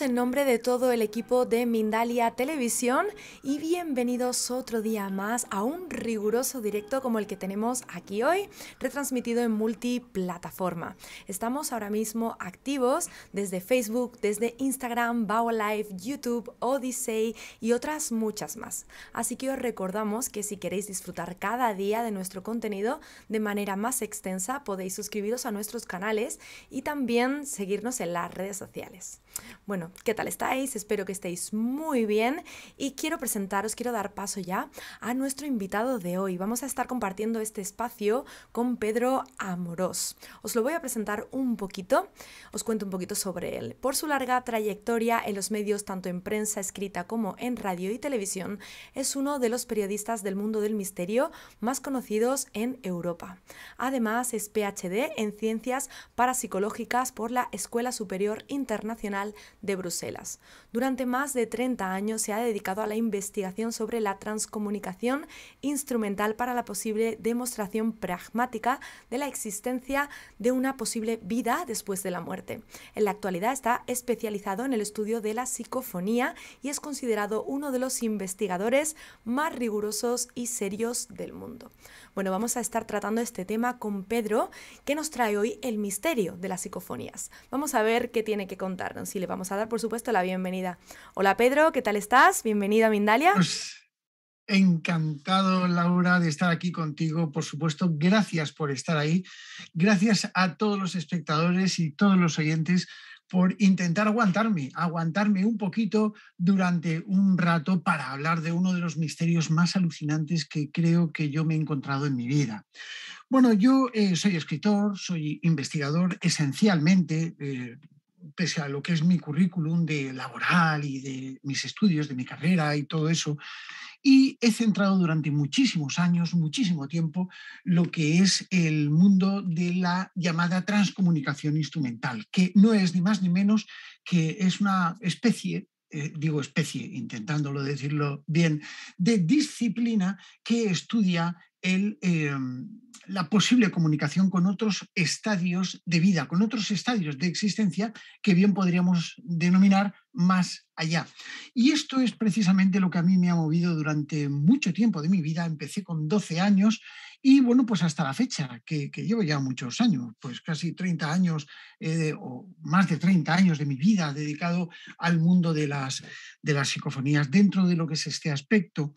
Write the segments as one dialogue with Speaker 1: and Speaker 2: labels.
Speaker 1: en nombre de todo el equipo de Mindalia Televisión y bienvenidos otro día más a un riguroso directo como el que tenemos aquí hoy, retransmitido en multiplataforma. Estamos ahora mismo activos desde Facebook, desde Instagram, Bao Live, YouTube, Odyssey y otras muchas más. Así que os recordamos que si queréis disfrutar cada día de nuestro contenido de manera más extensa, podéis suscribiros a nuestros canales y también seguirnos en las redes sociales. Bueno, ¿qué tal estáis? Espero que estéis muy bien y quiero presentaros, quiero dar paso ya a nuestro invitado de hoy. Vamos a estar compartiendo este espacio con Pedro Amorós. Os lo voy a presentar un poquito, os cuento un poquito sobre él. Por su larga trayectoria en los medios, tanto en prensa escrita como en radio y televisión, es uno de los periodistas del mundo del misterio más conocidos en Europa. Además, es PhD en Ciencias Parapsicológicas por la Escuela Superior Internacional de Bruselas. Durante más de 30 años se ha dedicado a la investigación sobre la transcomunicación instrumental para la posible demostración pragmática de la existencia de una posible vida después de la muerte. En la actualidad está especializado en el estudio de la psicofonía y es considerado uno de los investigadores más rigurosos y serios del mundo. Bueno, vamos a estar tratando este tema con Pedro, que nos trae hoy el misterio de las psicofonías. Vamos a ver qué tiene que contarnos y le vamos a dar, por supuesto, la bienvenida. Hola Pedro, ¿qué tal estás? Bienvenido a Mindalia. Pues,
Speaker 2: encantado, Laura, de estar aquí contigo, por supuesto. Gracias por estar ahí. Gracias a todos los espectadores y todos los oyentes por intentar aguantarme, aguantarme un poquito durante un rato para hablar de uno de los misterios más alucinantes que creo que yo me he encontrado en mi vida. Bueno, yo eh, soy escritor, soy investigador esencialmente. Eh, pese a lo que es mi currículum de laboral y de mis estudios, de mi carrera y todo eso, y he centrado durante muchísimos años, muchísimo tiempo, lo que es el mundo de la llamada transcomunicación instrumental, que no es ni más ni menos que es una especie eh, digo especie, intentándolo decirlo bien, de disciplina que estudia Em, la posible comunicación con otros estadios de vida, con otros estadios de existencia que bien podríamos denominar más allá. Y esto es precisamente lo que a mí me ha movido durante mucho tiempo de mi vida. Empecé con 12 años y bueno, pues hasta la fecha, que, llevo ya muchos años, pues casi 30 años eh, o más de 30 años de mi vida dedicado al mundo de las, de las psicofonías dentro de lo que es este aspecto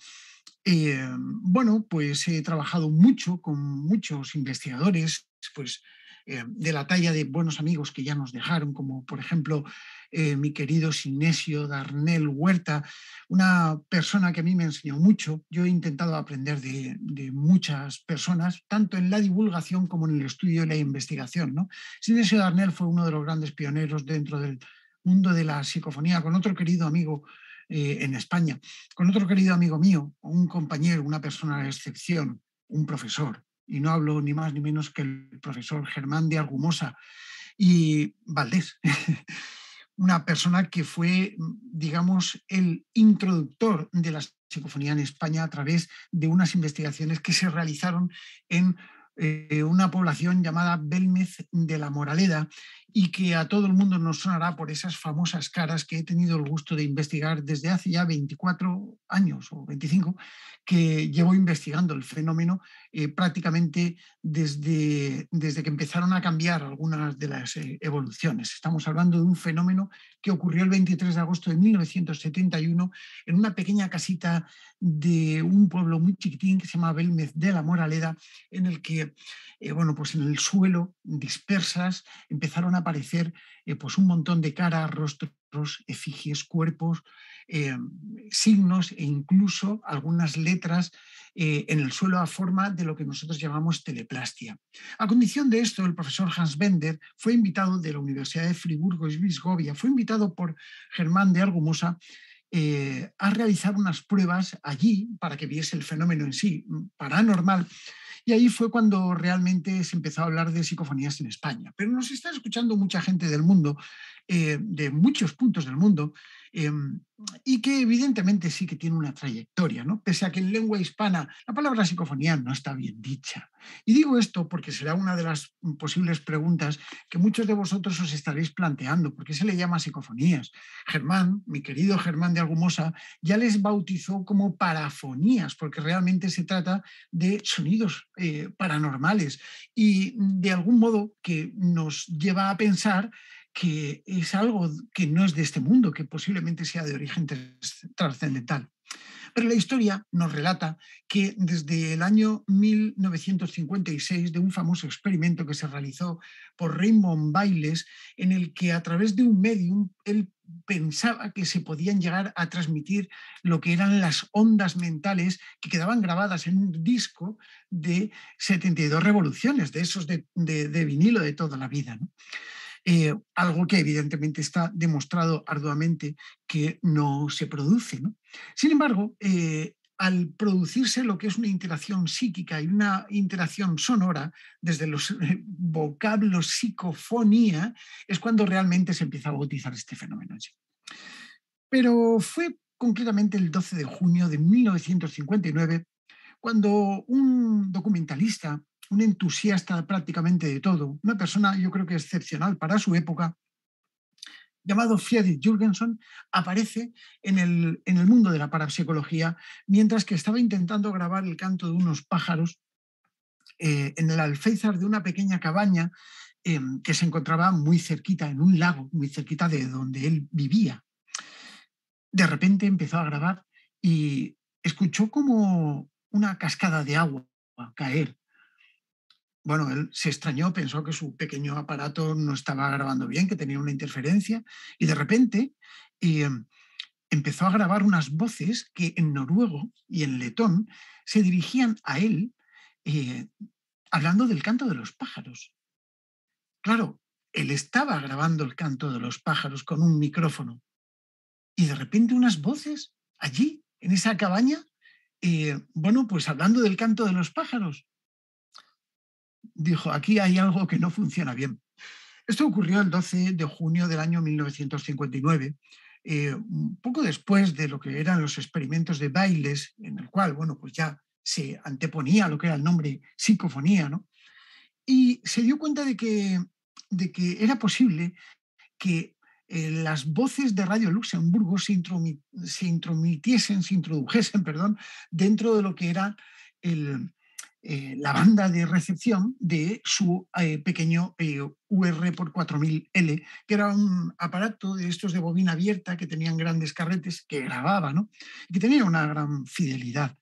Speaker 2: eh, bueno, pues he trabajado mucho con muchos investigadores, pues eh, de la talla de buenos amigos que ya nos dejaron, como por ejemplo eh, mi querido Sinesio Darnel Huerta, una persona que a mí me enseñó mucho. Yo he intentado aprender de, muchas personas, tanto en la divulgación como en el estudio y la investigación. ¿no? Sinesio Darnell fue uno de los grandes pioneros dentro del mundo de la psicofonía, con otro querido amigo eh, en España, con otro querido amigo mío, un compañero, una persona de excepción, un profesor, y no hablo ni más ni menos que el profesor Germán de Argumosa y Valdés, una persona que fue, digamos, el introductor de la psicofonía en España a través de unas investigaciones que se realizaron en eh, una población llamada Belmez de la Moraleda y que a todo el mundo nos sonará por esas famosas caras que he tenido el gusto de investigar desde hace ya 24 años o 25, que llevo investigando el fenómeno eh, prácticamente desde, desde que empezaron a cambiar algunas de las eh, evoluciones. Estamos hablando de un fenómeno que ocurrió el 23 de agosto de 1971 en una pequeña casita de un pueblo muy chiquitín que se llama Belmez de la Moraleda, en el que eh, bueno, pues en el suelo, dispersas, empezaron a aparecer eh, pues un montón de caras, rostros, efigies, cuerpos, eh, signos e incluso algunas letras en el suelo a forma de lo que nosotros llamamos teleplastia. A condición de esto, el profesor Hans Bender fue invitado de la Universidad de Friburgo y Visgovia, fue invitado por Germán de Argumosa a realizar unas pruebas allí para que viese el fenómeno en sí mm, paranormal y ahí fue cuando realmente se empezó a hablar de psicofonías en España. Pero nos está escuchando mucha gente del mundo eh, de muchos puntos del mundo eh, y que evidentemente sí que tiene una trayectoria, ¿no? Pese a que en lengua hispana la palabra psicofonía no está bien dicha. Y digo esto porque será una de las posibles preguntas que muchos de vosotros os estaréis planteando, porque se le llama psicofonías? Germán, mi querido Germán de Algumosa, ya les bautizó como parafonías, porque realmente se trata de sonidos eh, paranormales y de algún modo que nos lleva a pensar que es algo que no es de este mundo, que posiblemente sea de origen trascendental. Pero la historia nos relata que desde el año 1956, de un famoso experimento que se realizó por Raymond Bailes, en el que a través de un medium él pensaba que se podían llegar a transmitir lo que eran las ondas mentales que quedaban grabadas en un disco de 72 revoluciones, de esos de, vinilo de toda la vida. ¿no? Eh, algo que evidentemente está demostrado arduamente que no se produce. Sin embargo, eh, al producirse lo que es una interacción psíquica y una interacción sonora, desde los eh, vocablos psicofonía, es cuando realmente se empieza a bautizar este fenómeno. Pero fue concretamente el 12 de junio de 1959 cuando un documentalista un entusiasta prácticamente de todo, una persona yo creo que excepcional para su época, llamado Friedrich Jürgensen, aparece en el, mundo de la parapsicología mientras que estaba intentando grabar el canto de unos pájaros eh, en el alféizar de una pequeña cabaña em, que se encontraba muy cerquita, en un lago, muy cerquita de donde él vivía. De repente empezó a grabar y escuchó como una cascada de agua caer bueno, él se extrañó, pensó que su pequeño aparato no estaba grabando bien, que tenía una interferencia, y de repente eh, empezó a grabar unas voces que en noruego y en letón se dirigían a él eh, hablando del canto de los pájaros. Claro, él estaba grabando el canto de los pájaros con un micrófono y de repente unas voces allí, en esa cabaña, eh, bueno, pues hablando del canto de los pájaros dijo, aquí hay algo que no funciona bien. Esto ocurrió el 12 de junio del año 1959, eh, un poco después de lo que eran los experimentos de Bailes, en el cual, bueno, pues ya se anteponía lo que era el nombre psicofonía, Y se dio cuenta de que, de que era posible que eh, las voces de Radio Luxemburgo se, intromitiesen, se introdujesen perdón, dentro de lo que era el, eh, la banda de recepción de su eh, pequeño eh, UR por 4000L, que era un aparato de estos de bobina abierta que tenían grandes carretes que grababa, ¿no? Y que tenía una gran fidelidad.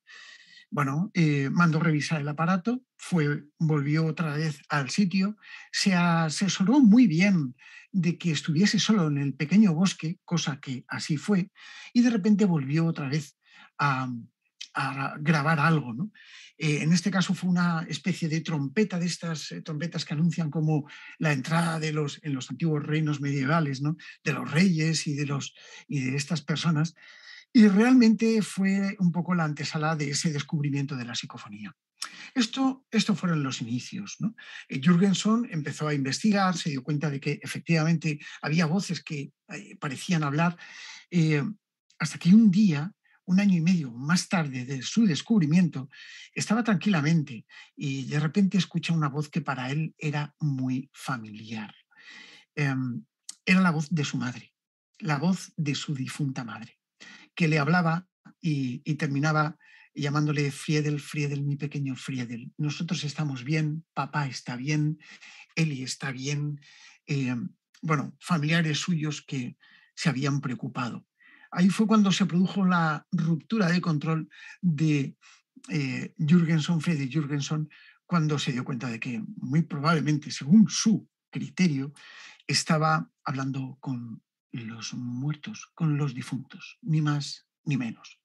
Speaker 2: Bueno, mandó revisar el aparato, fue, volvió otra vez al sitio, se asesoró muy bien de que estuviese solo en el pequeño bosque, cosa que así fue, y de repente volvió otra vez a, a grabar algo. Eh, en este caso fue una especie de trompeta de estas eh, trompetas que anuncian como la entrada de los, en los antiguos reinos medievales, de los reyes y de, los, y de estas personas. Y realmente fue un poco la antesala de ese descubrimiento de la psicofonía. Esto, esto fueron los inicios. ¿no? Eh, Jürgenson empezó a investigar, se dio cuenta de que efectivamente había voces que parecían hablar, hasta que un día un año y medio más tarde de su descubrimiento, estaba tranquilamente y de repente escucha una voz que para él era muy familiar. Em, era la voz de su madre, la voz de su difunta madre, que le hablaba y, terminaba llamándole Friedel, Friedel, mi pequeño Friedel. Nosotros estamos bien, papá está bien, Eli está bien. Em, bueno, familiares suyos que se habían preocupado Ahí fue cuando se produjo la ruptura de control de eh, Freddy Jürgensson cuando se dio cuenta de que muy probablemente, según su criterio, estaba hablando con los muertos, con los difuntos, ni más ni menos.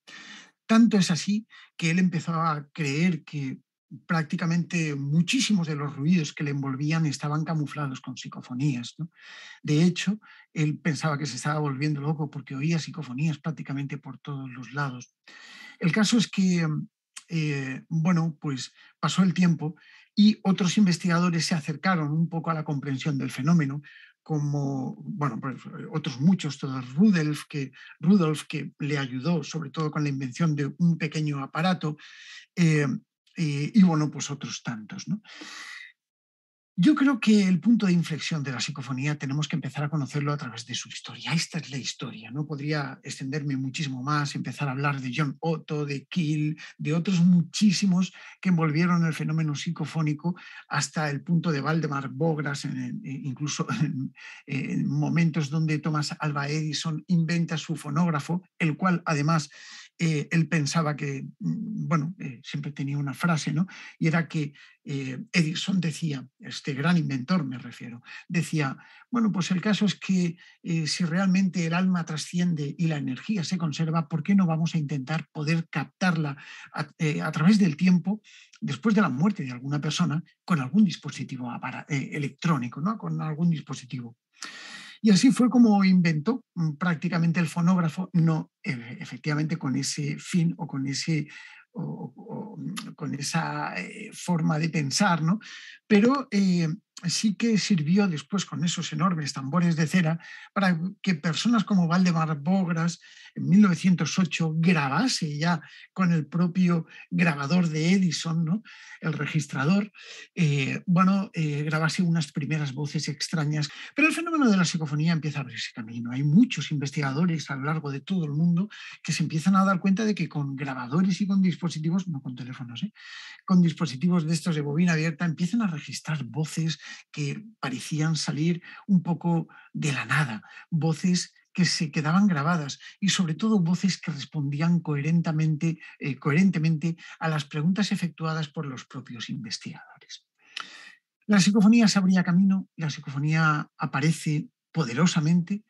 Speaker 2: Tanto es así que él empezó a creer que prácticamente muchísimos de los ruidos que le envolvían estaban camuflados con psicofonías. De hecho, él pensaba que se estaba volviendo loco porque oía psicofonías prácticamente por todos los lados. El caso es que, eh, bueno, pues pasó el tiempo y otros investigadores se acercaron un poco a la comprensión del fenómeno, como bueno, pues, eh, otros muchos, todos Rudolf que, Rudolf, que le ayudó sobre todo con la invención de un pequeño aparato, eh, eh, y bueno, pues otros tantos. ¿no? Yo creo que el punto de inflexión de la psicofonía tenemos que empezar a conocerlo a través de su historia. Esta es la historia. No podría extenderme muchísimo más, empezar a hablar de John Otto, de Kill, de otros muchísimos que envolvieron el fenómeno psicofónico hasta el punto de Valdemar Bogras, eh, incluso en, en momentos donde Thomas Alva Edison inventa su fonógrafo, el cual además eh, él pensaba que, mm, bueno, eh, siempre tenía una frase, ¿no? Y era que eh, Edison decía, este gran inventor me refiero, decía, bueno, pues el caso es que si realmente el alma trasciende y la energía se conserva, ¿por qué no vamos a intentar poder captarla a, través del tiempo, después de la muerte de alguna persona, con algún dispositivo electrónico, ¿no? Con algún dispositivo. Y así fue como inventó mm, prácticamente el fonógrafo, no e-, efectivamente con ese fin o con ese mm, con esa eh, forma de pensar, ¿no? Pero eh, sí que sirvió después con esos enormes tambores de cera para que personas como Valdemar Bogras en 1908 grabase ya con el propio grabador de Edison, el registrador, eh, bueno, eh, grabase unas primeras voces extrañas. Pero el fenómeno de la psicofonía empieza a abrirse camino. Hay muchos investigadores a lo largo de todo el mundo que se empiezan a dar cuenta de que con grabadores y con dispositivos, no con teléfonos, ¿eh? con dispositivos de estos de bobina abierta, empiezan a registrar voces, que parecían salir un poco de la nada, voces que se quedaban grabadas y sobre todo voces que respondían coherentemente, eh, coherentemente a las preguntas efectuadas por los propios investigadores. La psicofonía se abría camino, la psicofonía aparece poderosamente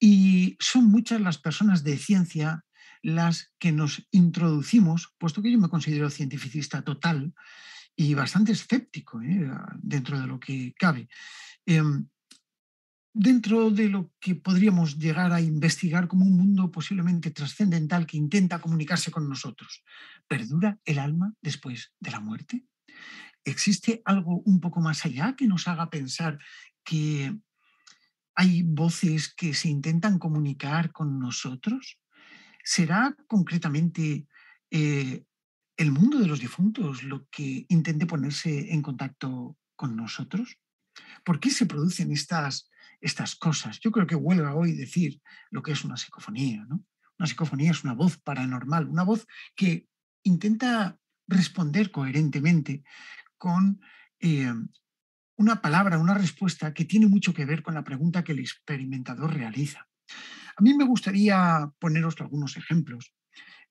Speaker 2: y son muchas las personas de ciencia las que nos introducimos, puesto que yo me considero cientificista total, y bastante escéptico ¿eh? dentro de lo que cabe. Em, dentro de lo que podríamos llegar a investigar como un mundo posiblemente trascendental que intenta comunicarse con nosotros, ¿perdura el alma después de la muerte? ¿Existe algo un poco más allá que nos haga pensar que hay voces que se intentan comunicar con nosotros? ¿Será concretamente eh, el mundo de los difuntos lo que intente ponerse en contacto con nosotros? ¿Por qué se producen estas, estas cosas? Yo creo que a hoy decir lo que es una psicofonía. ¿no? Una psicofonía es una voz paranormal, una voz que intenta responder coherentemente con eh, una palabra, una respuesta que tiene mucho que ver con la pregunta que el experimentador realiza. A mí me gustaría poneros algunos ejemplos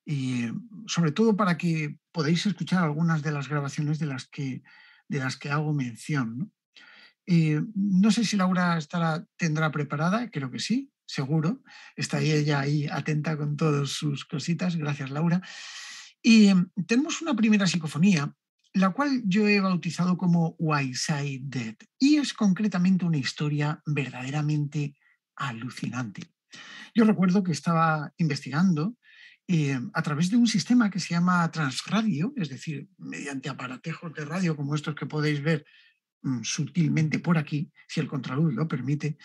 Speaker 2: y sobre todo para que podáis escuchar algunas de las grabaciones de las que, de las que hago mención. ¿no? Eh, sé si Laura estará, tendrá preparada, creo que sí, seguro. Está ella ahí atenta con todas sus cositas. Gracias, Laura. Y tenemos una primera psicofonía, la cual yo he bautizado como wise Side Dead, y es concretamente una historia verdaderamente alucinante. Yo recuerdo que estaba investigando Em, a través de un sistema que se llama transradio, es decir, mediante aparatejos de radio como estos que podéis ver mm, sutilmente por aquí, si el contraluz lo permite,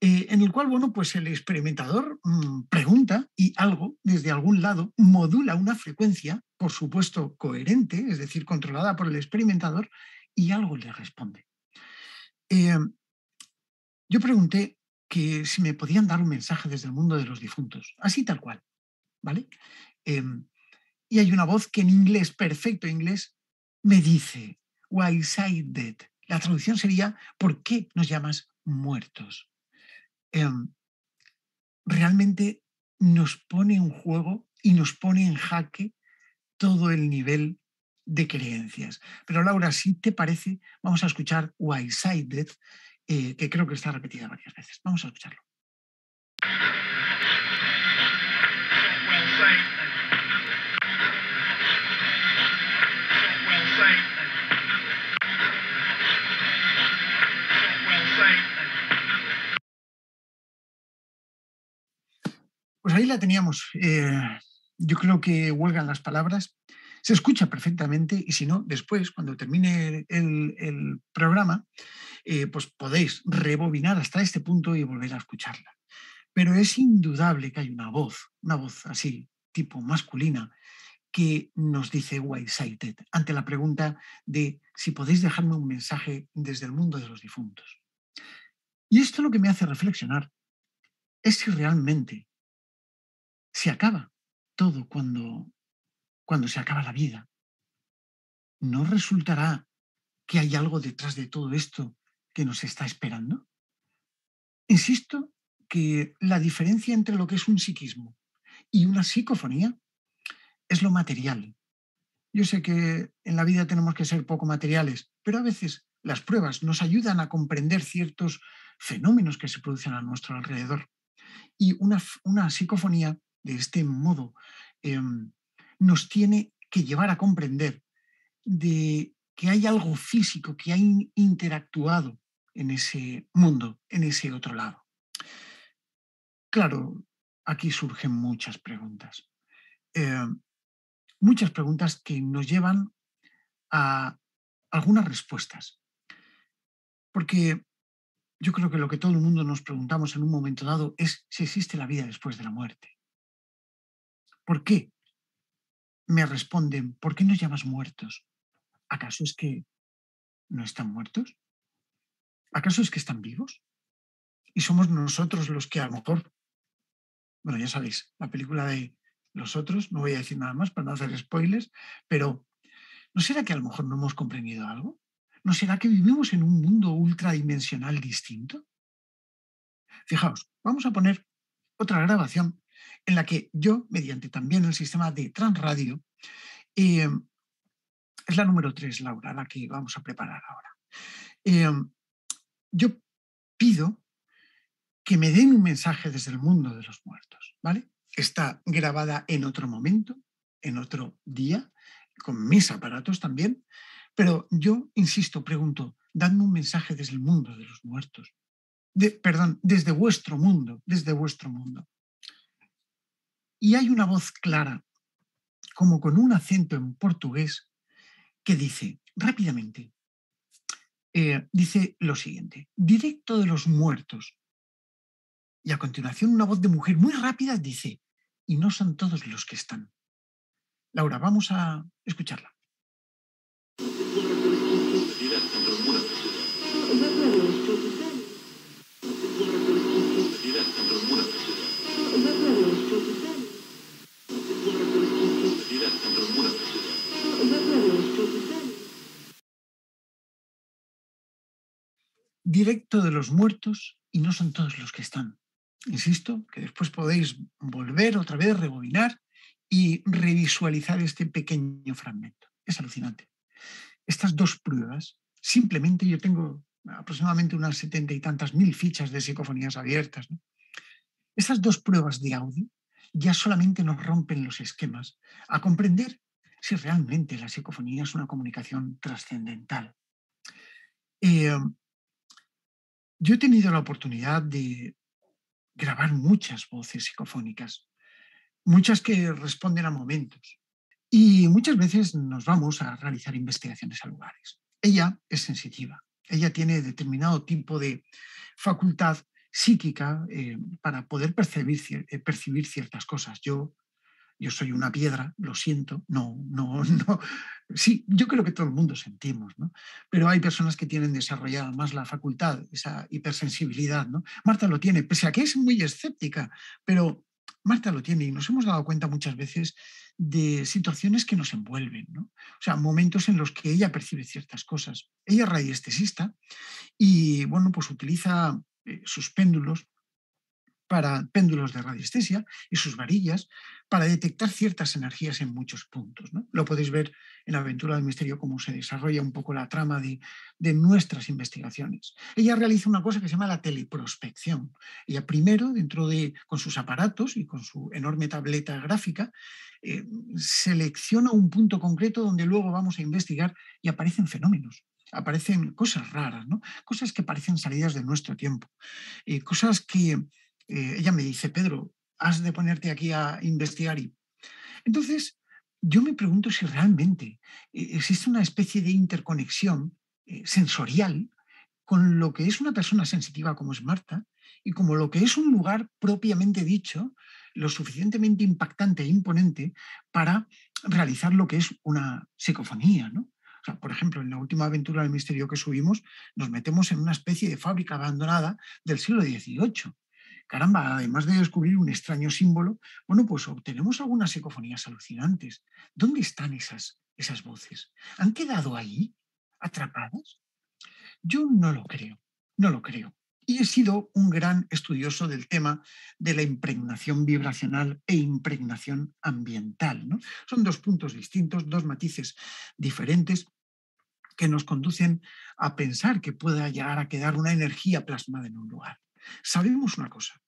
Speaker 2: eh, en el cual bueno, pues el experimentador mm, pregunta y algo desde algún lado modula una frecuencia, por supuesto coherente, es decir, controlada por el experimentador, y algo le responde. Eh, yo pregunté que si me podían dar un mensaje desde el mundo de los difuntos, así tal cual. ¿vale? Em, y hay una voz que en inglés, perfecto inglés, me dice, why side dead? La traducción sería, ¿por qué nos llamas muertos? Em, realmente nos pone en juego y nos pone en jaque todo el nivel de creencias. Pero Laura, si te parece, vamos a escuchar Why side eh, que creo que está repetida varias veces. Vamos a escucharlo. Pues ahí la teníamos. Eh, yo creo que huelgan las palabras. Se escucha perfectamente y si no, después, cuando termine el, programa, eh, pues podéis rebobinar hasta este punto y volver a escucharla. Pero es indudable que hay una voz, una voz así, tipo masculina, que nos dice Whitesighted ante la pregunta de si podéis dejarme un mensaje desde el mundo de los difuntos. Y esto lo que me hace reflexionar es si realmente se acaba todo cuando, cuando se acaba la vida. ¿No resultará que hay algo detrás de todo esto que nos está esperando? Insisto que la diferencia entre lo que es un psiquismo y una psicofonía es lo material. Yo sé que en la vida tenemos que ser poco materiales, pero a veces las pruebas nos ayudan a comprender ciertos fenómenos que se producen a nuestro alrededor. Y una, una psicofonía de este modo, em, nos tiene que llevar a comprender de que hay algo físico que ha interactuado en ese mundo, en ese otro lado. Claro, aquí surgen muchas preguntas. Em, muchas preguntas que nos llevan a algunas respuestas. Porque yo creo que lo que todo el mundo nos preguntamos en un momento dado es si existe la vida después de la muerte. ¿Por qué? Me responden, ¿por qué nos llamas muertos? ¿Acaso es que no están muertos? ¿Acaso es que están vivos? Y somos nosotros los que a lo mejor, bueno, ya sabéis, la película de los otros, no voy a decir nada más para no hacer spoilers, pero ¿no será que a lo mejor no hemos comprendido algo? ¿No será que vivimos en un mundo ultradimensional distinto? Fijaos, vamos a poner otra grabación en la que yo, mediante también el sistema de Transradio, em, es la número 3, Laura, la que vamos a preparar ahora. Em, yo pido que me den un mensaje desde el mundo de los muertos, ¿vale? Está grabada en otro momento, en otro día, con mis aparatos también, pero yo, insisto, pregunto, dadme un mensaje desde el mundo de los muertos, perdón, desde vuestro mundo, desde vuestro mundo. Y hay una voz clara, como con un acento en portugués, que dice rápidamente, eh, dice lo siguiente, directo de los muertos. Y a continuación una voz de mujer muy rápida dice, y no son todos los que están. Laura, vamos a escucharla. directo de los muertos y no son todos los que están. Insisto, que después podéis volver otra vez, rebobinar y revisualizar este pequeño fragmento. Es alucinante. Estas dos pruebas, simplemente yo tengo aproximadamente unas setenta y tantas mil fichas de psicofonías abiertas. Estas dos pruebas de audio ya solamente nos rompen los esquemas a comprender si realmente la psicofonía es una comunicación trascendental. Eh, yo he tenido la oportunidad de grabar muchas voces psicofónicas, muchas que responden a momentos. Y muchas veces nos vamos a realizar investigaciones a lugares. Ella es sensitiva, ella tiene determinado tipo de facultad psíquica eh, para poder percibir, eh, percibir, ciertas cosas. Yo yo soy una piedra, lo siento, no, no, no. Sí, yo creo que todo el mundo sentimos, ¿no? Pero hay personas que tienen desarrollada más la facultad, esa hipersensibilidad, ¿no? Marta lo tiene, pese a que es muy escéptica, pero Marta lo tiene y nos hemos dado cuenta muchas veces de situaciones que nos envuelven, ¿no? O sea, momentos en los que ella percibe ciertas cosas. Ella es radiestesista y, bueno, pues utiliza eh, sus péndulos para péndulos de radiestesia y sus varillas para detectar ciertas energías en muchos puntos. Lo podéis ver en Aventura del Misterio cómo se desarrolla un poco la trama de, de nuestras investigaciones. Ella realiza una cosa que se llama la teleprospección. Ella primero, dentro de, con sus aparatos y con su enorme tableta gráfica, eh, selecciona un punto concreto donde luego vamos a investigar y aparecen fenómenos aparecen cosas raras, cosas que parecen salidas de nuestro tiempo, eh, cosas que eh, ella me dice, Pedro, has de ponerte aquí a investigar. Y... Entonces, yo me pregunto si realmente eh, existe una especie de interconexión eh, sensorial con lo que es una persona sensitiva como es Marta y como lo que es un lugar propiamente dicho, lo suficientemente impactante e imponente para realizar lo que es una psicofonía, por ejemplo, en la última aventura del misterio que subimos, nos metemos en una especie de fábrica abandonada del siglo XVIII caramba, además de descubrir un extraño símbolo, bueno, pues obtenemos algunas ecofonías alucinantes. ¿Dónde están esas, esas voces? ¿Han quedado ahí, atrapadas? Yo no lo creo, no lo creo. Y he sido un gran estudioso del tema de la impregnación vibracional e impregnación ambiental. Son dos puntos distintos, dos matices diferentes, que nos conducen a pensar que pueda llegar a quedar una energía plasmada en un lugar. Sabemos una cosa,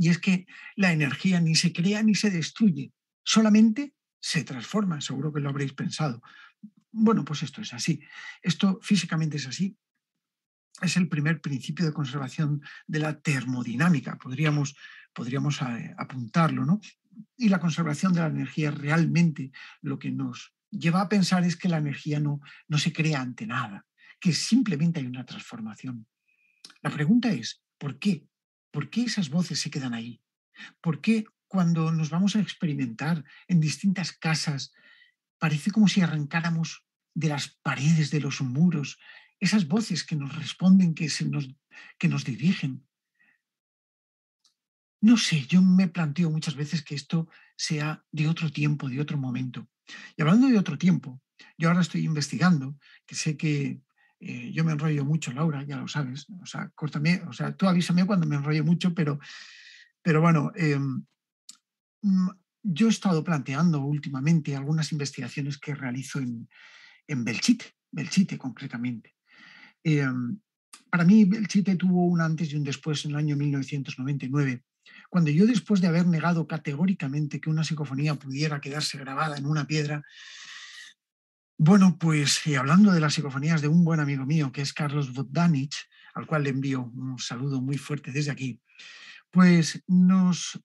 Speaker 2: y es que la energía ni se crea ni se destruye, solamente se transforma, seguro que lo habréis pensado. Bueno, pues esto es así. Esto físicamente es así. Es el primer principio de conservación de la termodinámica, podríamos, podríamos eh, apuntarlo, ¿no? Y la conservación de la energía realmente lo que nos lleva a pensar es que la energía no, no se crea ante nada, que simplemente hay una transformación. La pregunta es, ¿por qué ¿Por qué esas voces se quedan ahí? ¿Por qué cuando nos vamos a experimentar en distintas casas, parece como si arrancáramos de las paredes, de los muros, esas voces que nos responden, que, se nos, que nos dirigen? No sé, yo me planteo muchas veces que esto sea de otro tiempo, de otro momento. Y hablando de otro tiempo, yo ahora estoy investigando, que sé que eh, yo me enrollo mucho, Laura, ya lo sabes. O sea, o sea, tú avísame cuando me enrollo mucho, pero, pero bueno, em, mm, yo he estado planteando últimamente algunas investigaciones que realizo en, en Belchite, Belchite concretamente. Em, para mí, Belchite tuvo un antes y un después en el año 1999, cuando yo, después de haber negado categóricamente que una psicofonía pudiera quedarse grabada en una piedra, bueno, pues y eh, hablando de las psicofonías de un buen amigo mío, que es Carlos vodanich al cual le envío un saludo muy fuerte desde aquí, pues nos,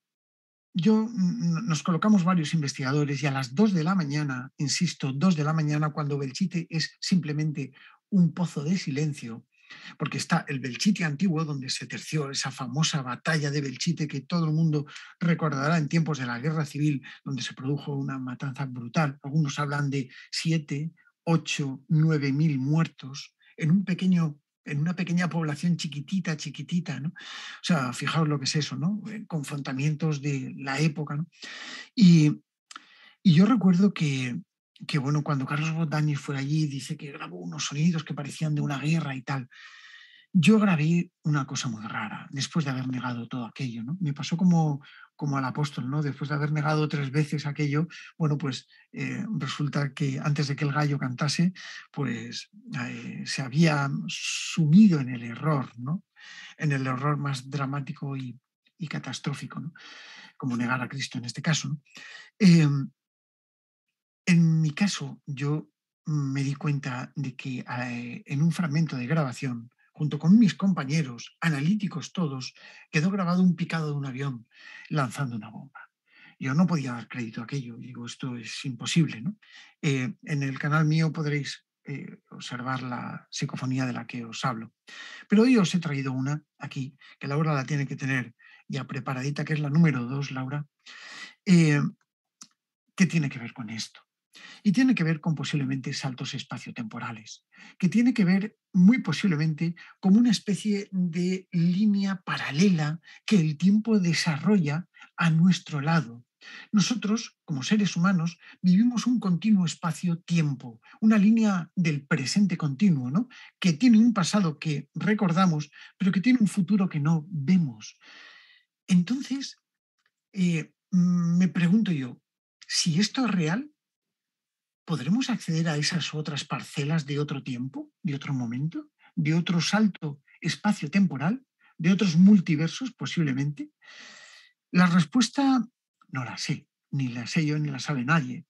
Speaker 2: yo, mm, mm, nos colocamos varios investigadores y a las 2 de la mañana, insisto, dos de la mañana, cuando Belchite es simplemente un pozo de silencio, porque está el Belchite antiguo, donde se terció esa famosa batalla de Belchite que todo el mundo recordará en tiempos de la guerra civil, donde se produjo una matanza brutal. Algunos hablan de siete, ocho, nueve mil muertos en un pequeño en una pequeña población chiquitita, chiquitita, ¿no? O sea, fijaos lo que es eso, ¿no? Eh, confrontamientos de la época, y yo recuerdo que, que bueno, cuando Carlos Botany fue allí, dice que grabó unos sonidos que parecían de una guerra y tal. Yo grabé una cosa muy rara después de haber negado todo aquello, ¿no? Me pasó como, como al apóstol, ¿no? Después de haber negado tres veces aquello, bueno, pues eh, resulta que antes de que el gallo cantase, pues eh, se había sumido en el error, ¿no? En el error más dramático y, catastrófico, ¿no? Como negar a Cristo en este caso, em, en mi caso, yo me di cuenta de que eh, en un fragmento de grabación, junto con mis compañeros, analíticos todos, quedó grabado un picado de un avión lanzando una bomba. Yo no podía dar crédito a aquello, digo, esto es imposible. Eh, en el canal mío podréis eh, observar la psicofonía de la que os hablo. Pero hoy os he traído una aquí, que Laura la tiene que tener ya preparadita, que es la número dos, Laura, ¿Qué tiene que ver con esto. Y tiene que ver con posiblemente saltos espacio-temporales, que tiene que ver muy posiblemente como una especie de línea paralela que el tiempo desarrolla a nuestro lado. Nosotros, como seres humanos, vivimos un continuo espacio-tiempo, una línea del presente continuo, que tiene un pasado que recordamos, pero que tiene un futuro que no vemos. Entonces, eh, mm, me pregunto yo, si esto es real, ¿podremos acceder a esas otras parcelas de otro tiempo, de otro momento, de otro salto espacio-temporal, de otros multiversos posiblemente? La respuesta no la sé, ni la sé yo ni la sabe nadie,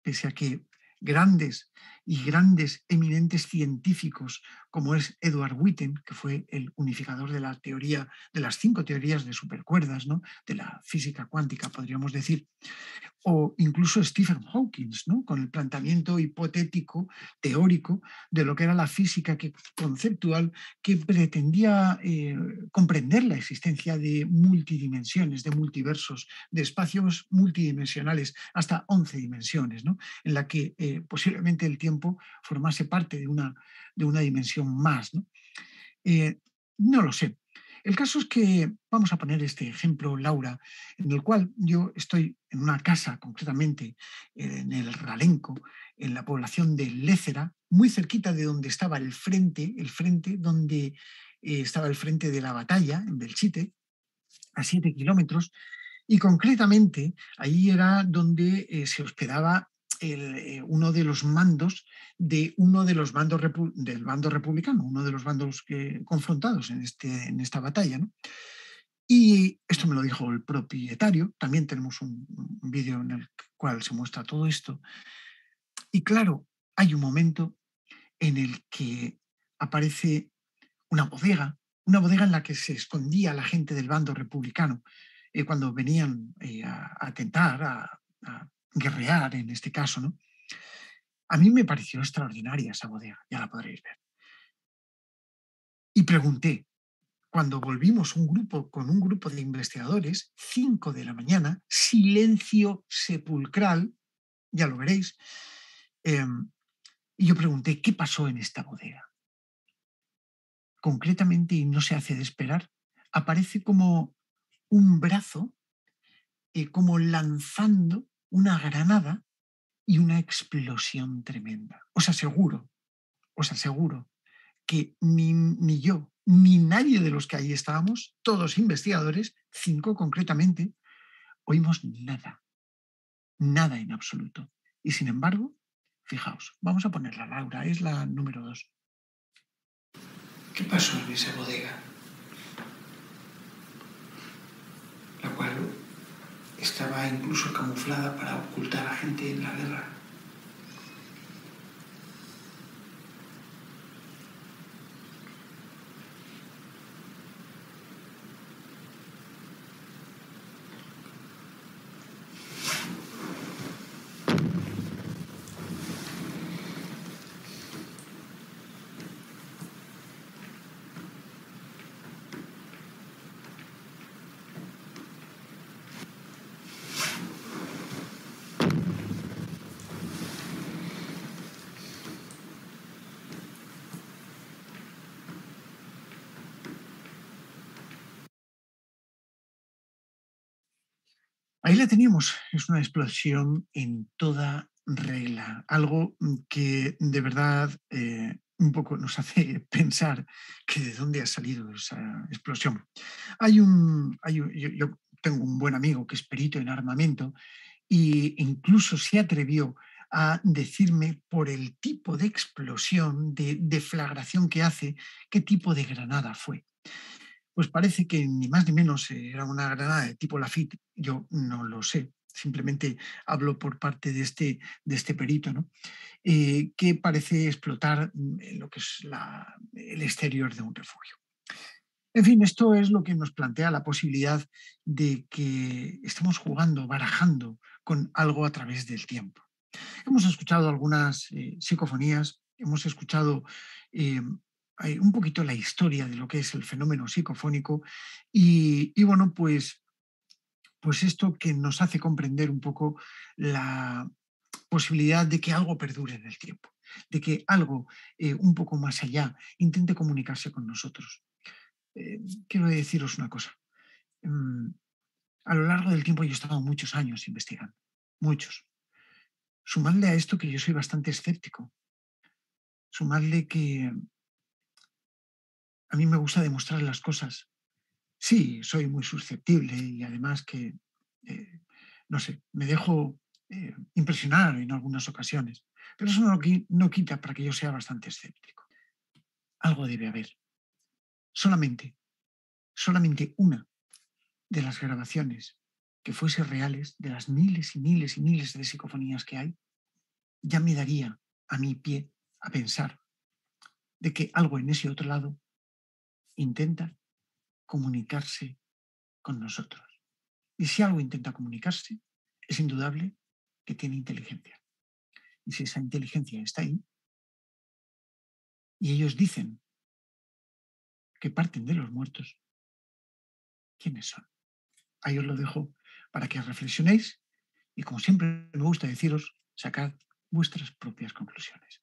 Speaker 2: pese a que grandes y grandes, eminentes científicos, como es Edward Witten, que fue el unificador de la teoría, de las cinco teorías de supercuerdas, de la física cuántica, podríamos decir, o incluso Stephen Hawking, ¿no? con el planteamiento hipotético, teórico, de lo que era la física que, conceptual que pretendía eh, comprender la existencia de multidimensiones, de multiversos, de espacios multidimensionales, hasta 11 dimensiones, en la que eh, posiblemente el tiempo formase parte de una, de una dimensión más. Eh, ¿no? lo sé. El caso es que vamos a poner este ejemplo, Laura, en el cual yo estoy en una casa, concretamente en el Ralenco, en la población de Lécera, muy cerquita de donde estaba el frente, el frente donde eh, estaba el frente de la batalla en Belchite, a siete kilómetros, y concretamente ahí era donde eh, se hospedaba eh, uno de los mandos de uno de los bandos del bando republicano, uno de los bandos que confrontados en, este, en esta batalla. Y esto me lo dijo el propietario, también tenemos un, vídeo en el cual se muestra todo esto. Y claro, hay un momento en el que aparece una bodega, una bodega en la que se escondía la gente del bando republicano eh, cuando venían eh, a atentar, a guerrear en este caso, ¿no? A mí me pareció extraordinaria esa bodega, ya la podréis ver. Y pregunté, cuando volvimos un grupo con un grupo de investigadores, 5 de la mañana, silencio sepulcral, ya lo veréis, em, y yo pregunté, ¿qué pasó en esta bodega? Concretamente, y no se hace de esperar, aparece como un brazo, eh, como lanzando una granada y una explosión tremenda. Os aseguro, os aseguro que ni, yo, ni nadie de los que ahí estábamos, todos investigadores, cinco concretamente, oímos nada, nada en absoluto. Y sin embargo, fijaos, vamos a ponerla, Laura, es la número dos. ¿Qué pasó en esa bodega? La cual estaba incluso camuflada para ocultar a gente en la guerra. Ahí la teníamos, es una explosión en toda regla, algo mm, que de verdad eh, un poco nos hace pensar que de dónde ha salido esa explosión. Hay un, yo, yo, tengo un buen amigo que es perito en armamento e incluso se atrevió a decirme por el tipo de explosión, de deflagración que hace, qué tipo de granada fue pues parece que ni más ni menos eh, era una granada de tipo Lafitte. Yo no lo sé, simplemente hablo por parte de este, de este perito, eh, que parece explotar mm, lo que es el exterior de un refugio. En fin, esto es lo que nos plantea la posibilidad de que estemos jugando, barajando con algo a través del tiempo. Hemos escuchado algunas eh, psicofonías, hemos escuchado eh, un poquito la historia de lo que es el fenómeno psicofónico y, bueno, pues, pues esto que nos hace comprender un poco la posibilidad de que algo perdure en el tiempo, de que algo eh, un poco más allá intente comunicarse con nosotros. Eh, quiero deciros una cosa. Mm, a lo largo del tiempo yo he estado muchos años investigando, muchos. Sumadle a esto que yo soy bastante escéptico. Sumadle que a mí me gusta demostrar las cosas. Sí, soy muy susceptible y además que, eh, no sé, me dejo eh, impresionar en algunas ocasiones, pero eso no, no quita para que yo sea bastante escéptico. Algo debe haber. Solamente, solamente una de las grabaciones que fuese reales, de las miles y miles y miles de psicofonías que hay, ya me daría a mi pie a pensar de que algo en ese otro lado intenta comunicarse con nosotros. Y si algo intenta comunicarse, es indudable que tiene inteligencia. Y si esa inteligencia está ahí, y ellos dicen que parten de los muertos, ¿quiénes son? Ahí os lo dejo para que reflexionéis y como siempre me gusta deciros, sacad vuestras propias conclusiones.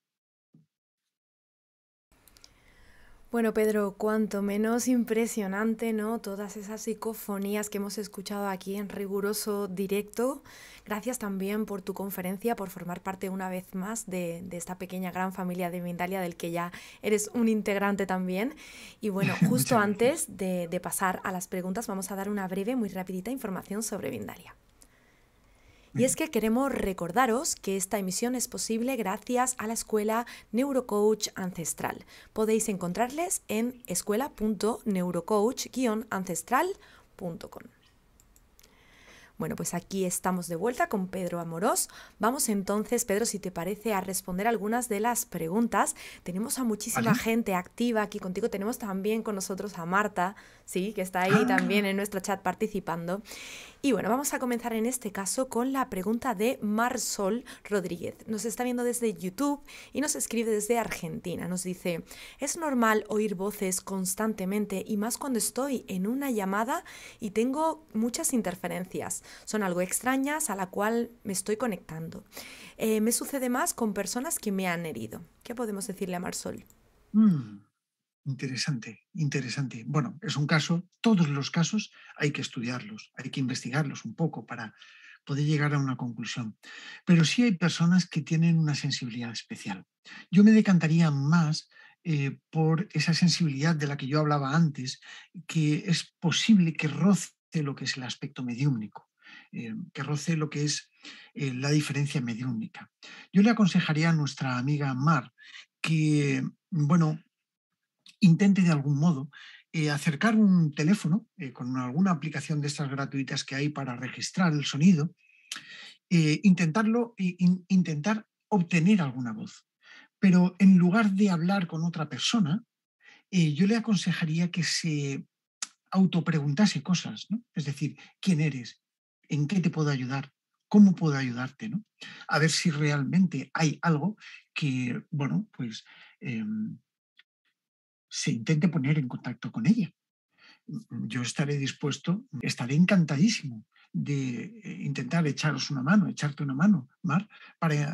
Speaker 1: Bueno, Pedro, cuanto menos impresionante, ¿no? Todas esas psicofonías que hemos escuchado aquí en riguroso directo. Gracias también por tu conferencia, por formar parte una vez más de, esta pequeña gran familia de Vindalia, del que ya eres un integrante también. Y bueno, justo antes de, pasar a las preguntas, vamos a dar una breve, muy rapidita información sobre Vindalia. Y es que queremos recordaros que esta emisión es posible gracias a la escuela Neurocoach Ancestral. Podéis encontrarles en escuela.neurocoach-ancestral.com. Bueno, pues aquí estamos de vuelta con Pedro Amorós. Vamos entonces, Pedro, si te parece, a responder algunas de las preguntas. Tenemos a muchísima gente activa aquí contigo. Tenemos también con nosotros a Marta, sí, que está ahí ah. también en nuestro chat participando. Y bueno, vamos a comenzar en este caso con la pregunta de Marsol Rodríguez. Nos está viendo desde YouTube y nos escribe desde Argentina. Nos dice, ¿es normal oír voces constantemente y más cuando estoy en una llamada y tengo muchas interferencias? son algo extrañas a la cual me estoy conectando. Eh, me sucede más con personas que me han herido. ¿Qué podemos decirle a Marsol?
Speaker 2: Mm, interesante, interesante. Bueno, es un caso, todos los casos hay que estudiarlos, hay que investigarlos un poco para poder llegar a una conclusión. Pero sí hay personas que tienen una sensibilidad especial. Yo me decantaría más eh, por esa sensibilidad de la que yo hablaba antes, que es posible que roce lo que es el aspecto mediúmnico. Eh, que roce lo que es eh, la diferencia mediúnica. Yo le aconsejaría a nuestra amiga Mar que, bueno, intente de algún modo eh, acercar un teléfono con alguna aplicación de estas gratuitas que hay para registrar el sonido, intentarlo, intentar obtener alguna voz. Pero en lugar de hablar con otra persona, yo le aconsejaría que se autopreguntase cosas, ¿no? Es decir, ¿quién eres? en qué te puedo ayudar, cómo puedo ayudarte, A ver si realmente hay algo que, bueno, pues em, se intente poner en contacto con ella. Mm, mm, yo estaré dispuesto, estaré encantadísimo de eh, intentar echaros una mano, echarte una mano, Mar,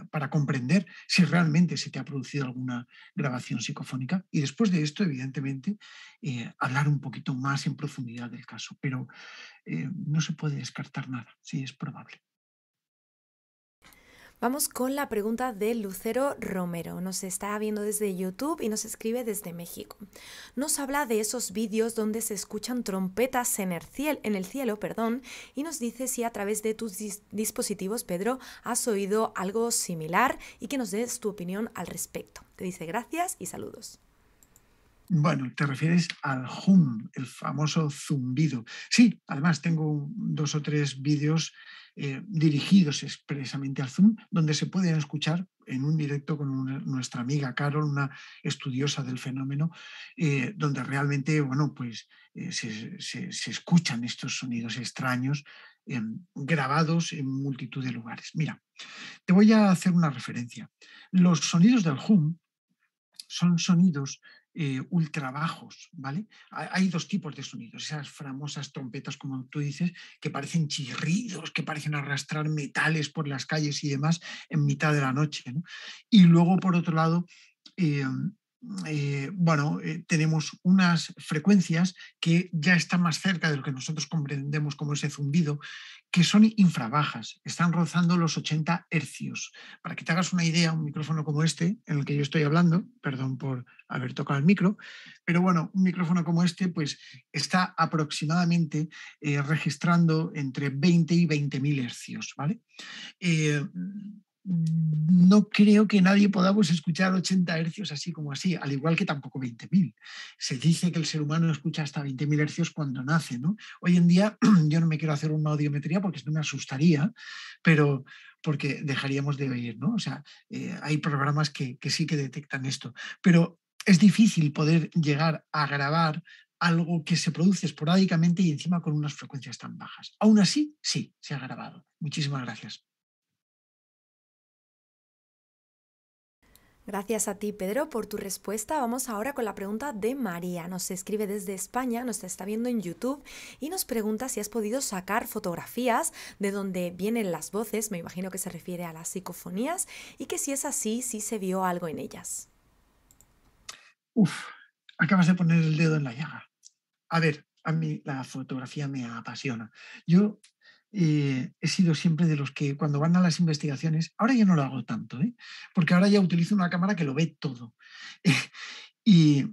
Speaker 2: para, comprender si realmente se te ha producido alguna grabación psicofónica. Y después de esto, evidentemente, eh, hablar un poquito más en profundidad del caso. Pero eh, no se puede descartar nada, sí es probable.
Speaker 1: Vamos con la pregunta de Lucero Romero. Nos está viendo desde YouTube y nos escribe desde México. Nos habla de esos vídeos donde se escuchan trompetas en el, cielo, en el cielo perdón, y nos dice si a través de tus dispositivos, Pedro, has oído algo similar y que nos des tu opinión al respecto. Te dice gracias y saludos.
Speaker 2: Bueno, te refieres al hum, el famoso zumbido. Sí, además tengo dos o tres vídeos eh, dirigidos expresamente al Zoom, donde se pueden escuchar en un directo con nuestra amiga Carol, una estudiosa del fenómeno, eh, donde realmente, bueno, pues eh, se, se, escuchan estos sonidos extraños grabados en multitud de lugares. Mira, te voy a hacer una referencia. Los sonidos del Zoom son sonidos ultra eh, ultrabajos, ¿vale? Hay dos tipos de sonidos, esas famosas trompetas, como tú dices, que parecen chirridos, que parecen arrastrar metales por las calles y demás en mitad de la noche, Y luego, por otro lado, em, eh, bueno, eh, tenemos unas frecuencias que ya están más cerca de lo que nosotros comprendemos como ese zumbido, que son infrabajas, están rozando los 80 hercios. Para que te hagas una idea, un micrófono como este, en el que yo estoy hablando, perdón por haber tocado el micro, pero bueno, un micrófono como este, pues está aproximadamente eh, registrando entre 20 y 20.000 hercios, ¿vale? no creo que nadie podamos escuchar 80 hercios así como así, al igual que tampoco 20.000. Se dice que el ser humano escucha hasta 20.000 hercios cuando nace. ¿no? Hoy en día yo no me quiero hacer una audiometría porque no me asustaría, pero porque dejaríamos de oír. ¿no? O sea, eh, hay programas que sí que detectan esto, pero es difícil poder llegar a grabar algo que se produce esporádicamente y encima con unas frecuencias tan bajas. Aún así, sí, se ha grabado. Muchísimas gracias.
Speaker 1: Gracias a ti, Pedro, por tu respuesta. Vamos ahora con la pregunta de María. Nos escribe desde España, nos está viendo en YouTube y nos pregunta si has podido sacar fotografías de donde vienen las voces, me imagino que se refiere a las psicofonías, y que si es así, si se vio algo en ellas.
Speaker 2: Uf, acabas de poner el dedo en la llaga. A ver, a mí la fotografía me apasiona. Yo eh, he sido siempre de los que cuando van a las investigaciones, ahora ya no lo hago tanto, ¿eh? porque ahora ya utilizo una cámara que lo ve todo. y,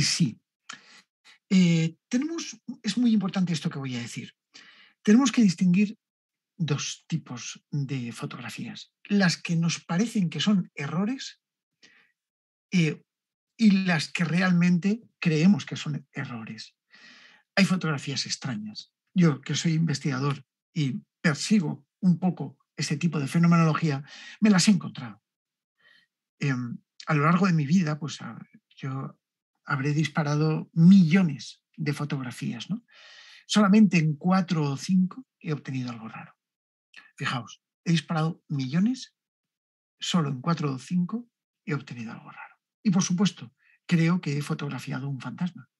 Speaker 2: sí, eh, tenemos, es muy importante esto que voy a decir, tenemos que distinguir dos tipos de fotografías, las que nos parecen que son errores y las que realmente creemos que son errores. Hay fotografías extrañas. Yo, que soy investigador y persigo un poco ese tipo de fenomenología, me las he encontrado. Em, a lo largo de mi vida, pues ah, yo habré disparado millones de fotografías, ¿no? Solamente en cuatro o cinco he obtenido algo raro. Fijaos, he disparado millones, solo en cuatro o cinco he obtenido algo raro. Y por supuesto, creo que he fotografiado un fantasma,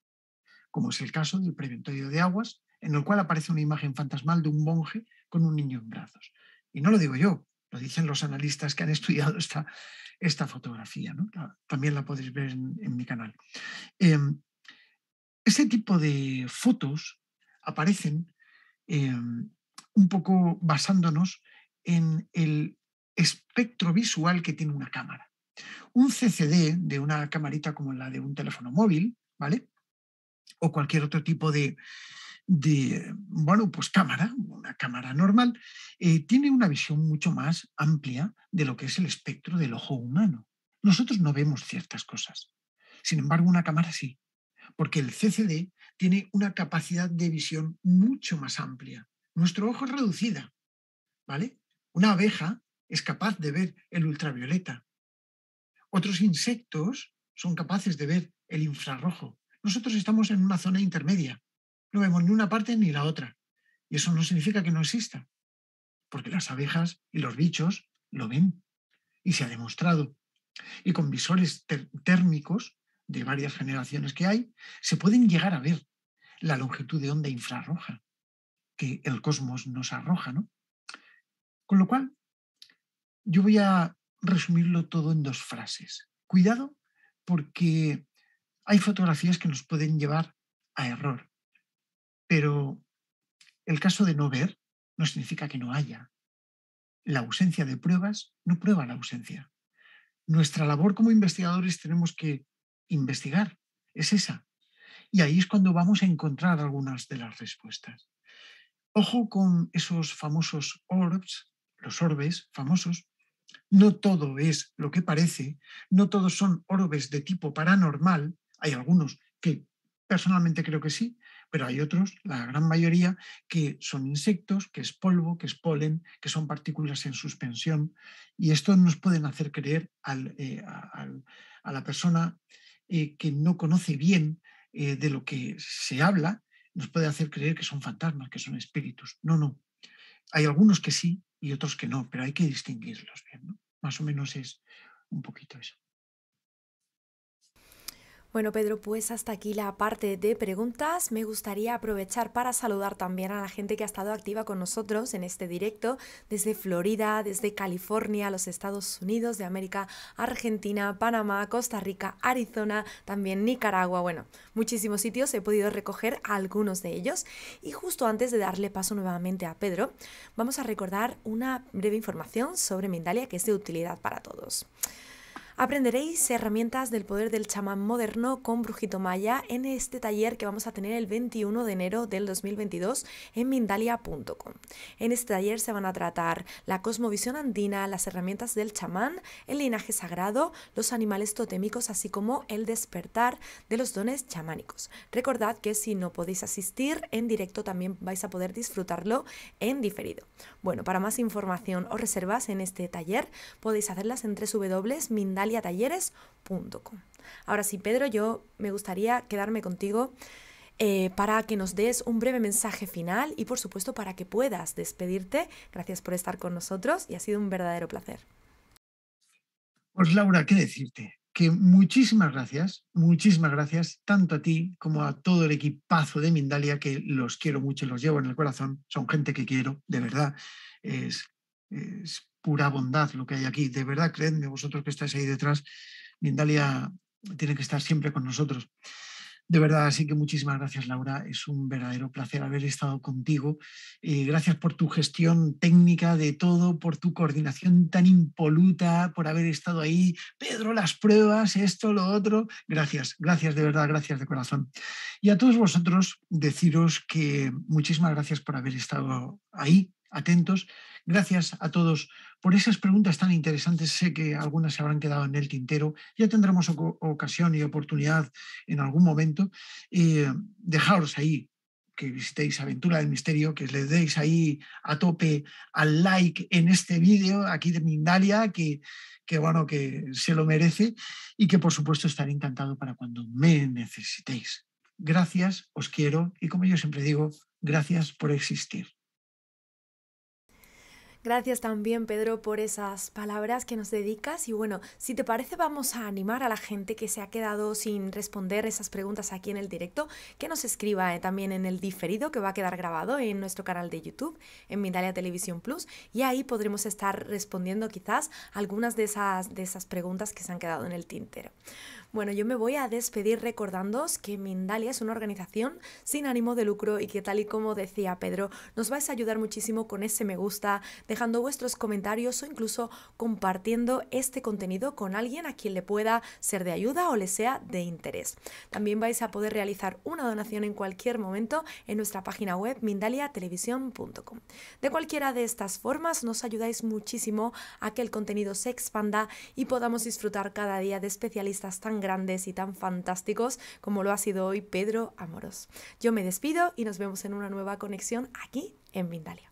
Speaker 2: como es el caso del preventorio de aguas en el cual aparece una imagen fantasmal de un monje con un niño en brazos. Y no lo digo yo, lo dicen los analistas que han estudiado esta, esta fotografía. También la podéis ver en, mi canal. Eh, em, ese tipo de fotos aparecen em, un poco basándonos en el espectro visual que tiene una cámara. Un CCD de una camarita como la de un teléfono móvil, ¿vale? O cualquier otro tipo de, de, bueno, pues cámara, una cámara normal, eh, tiene una visión mucho más amplia de lo que es el espectro del ojo humano. Nosotros no vemos ciertas cosas. Sin embargo, una cámara sí, porque el CCD tiene una capacidad de visión mucho más amplia. Nuestro ojo es reducida, ¿vale? Una abeja es capaz de ver el ultravioleta. Otros insectos son capaces de ver el infrarrojo. Nosotros estamos en una zona intermedia no vemos ni una parte ni la otra. Y eso no significa que no exista, porque las abejas y los bichos lo ven y se ha demostrado. Y con visores térmicos de varias generaciones que hay, se pueden llegar a ver la longitud de onda infrarroja que el cosmos nos arroja, ¿no? Con lo cual, yo voy a resumirlo todo en dos frases. Cuidado porque hay fotografías que nos pueden llevar a error. Pero el caso de no ver no significa que no haya. La ausencia de pruebas no prueba la ausencia. Nuestra labor como investigadores tenemos que investigar, es esa. Y ahí es cuando vamos a encontrar algunas de las respuestas. Ojo con esos famosos orbs, los orbes famosos. No todo es lo que parece, no todos son orbes de tipo paranormal, hay algunos que personalmente creo que sí, pero hay otros, la gran mayoría, que son insectos, que es polvo, que es polen, que son partículas en suspensión, y esto nos pueden hacer creer eh, a, la persona eh, que no conoce bien eh, de lo que se habla, nos puede hacer creer que son fantasmas, que son espíritus. No, no. Hay algunos que sí y otros que no, pero hay que distinguirlos bien. Más o menos es un poquito eso.
Speaker 1: Bueno, Pedro, pues hasta aquí la parte de preguntas. Me gustaría aprovechar para saludar también a la gente que ha estado activa con nosotros en este directo desde Florida, desde California, los Estados Unidos de América, Argentina, Panamá, Costa Rica, Arizona, también Nicaragua. Bueno, muchísimos sitios. He podido recoger algunos de ellos. Y justo antes de darle paso nuevamente a Pedro, vamos a recordar una breve información sobre Mindalia que es de utilidad para todos. Aprenderéis herramientas del poder del chamán moderno con Brujito Maya en este taller que vamos a tener el 21 de enero del 2022 en Mindalia.com. En este taller se van a tratar la cosmovisión andina, las herramientas del chamán, el linaje sagrado, los animales totémicos, así como el despertar de los dones chamánicos. Recordad que si no podéis asistir en directo también vais a poder disfrutarlo en diferido. Bueno, para más información o reservas en este taller podéis hacerlas en www.mindalia.com talleres.com. Ahora sí, Pedro, yo me gustaría quedarme contigo eh, para que nos des un breve mensaje final y por supuesto para que puedas despedirte. Gracias por estar con nosotros y ha sido un verdadero placer.
Speaker 2: Pues Laura, ¿qué decirte? Que muchísimas gracias, muchísimas gracias tanto a ti como a todo el equipazo de Mindalia, que los quiero mucho, los llevo en el corazón, son gente que quiero, de verdad. Es, es pura bondad lo que hay aquí. De verdad, creedme vosotros que estáis ahí detrás. Mindalia tiene que estar siempre con nosotros. De verdad, así que muchísimas gracias, Laura. Es un verdadero placer haber estado contigo. Eh, gracias por tu gestión técnica de todo, por tu coordinación tan impoluta, por haber estado ahí. Pedro, las pruebas, esto, lo otro. Gracias, gracias de verdad, gracias de corazón. Y a todos vosotros, deciros que muchísimas gracias por haber estado ahí, atentos. Gracias a todos por esas preguntas tan interesantes. Sé que algunas se habrán quedado en el tintero. Ya tendremos ocasión y oportunidad en algún momento. Eh, dejaros ahí que visitéis Aventura del Misterio, que le deis ahí a tope al like en este vídeo aquí de Mindalia, que, que bueno, que se lo merece y que por supuesto estaré encantado para cuando me necesitéis. Gracias, os quiero y como yo siempre digo, gracias por existir.
Speaker 1: Gracias también, Pedro, por esas palabras que nos dedicas. Y bueno, si te parece, vamos a animar a la gente que se ha quedado sin responder esas preguntas aquí en el directo, que nos escriba eh, también en el diferido, que va a quedar grabado en nuestro canal de YouTube, en Midalia Televisión Plus, y ahí podremos estar respondiendo quizás algunas de esas, de esas preguntas que se han quedado en el tintero. Bueno, yo me voy a despedir recordándoos que Mindalia es una organización sin ánimo de lucro y que tal y como decía Pedro, nos vais a ayudar muchísimo con ese me gusta, dejando vuestros comentarios o incluso compartiendo este contenido con alguien a quien le pueda ser de ayuda o le sea de interés. También vais a poder realizar una donación en cualquier momento en nuestra página web mindaliatelevisión.com. De cualquiera de estas formas nos ayudáis muchísimo a que el contenido se expanda y podamos disfrutar cada día de especialistas tan grandes y tan fantásticos como lo ha sido hoy Pedro Amoros. Yo me despido y nos vemos en una nueva conexión aquí en Vindalia.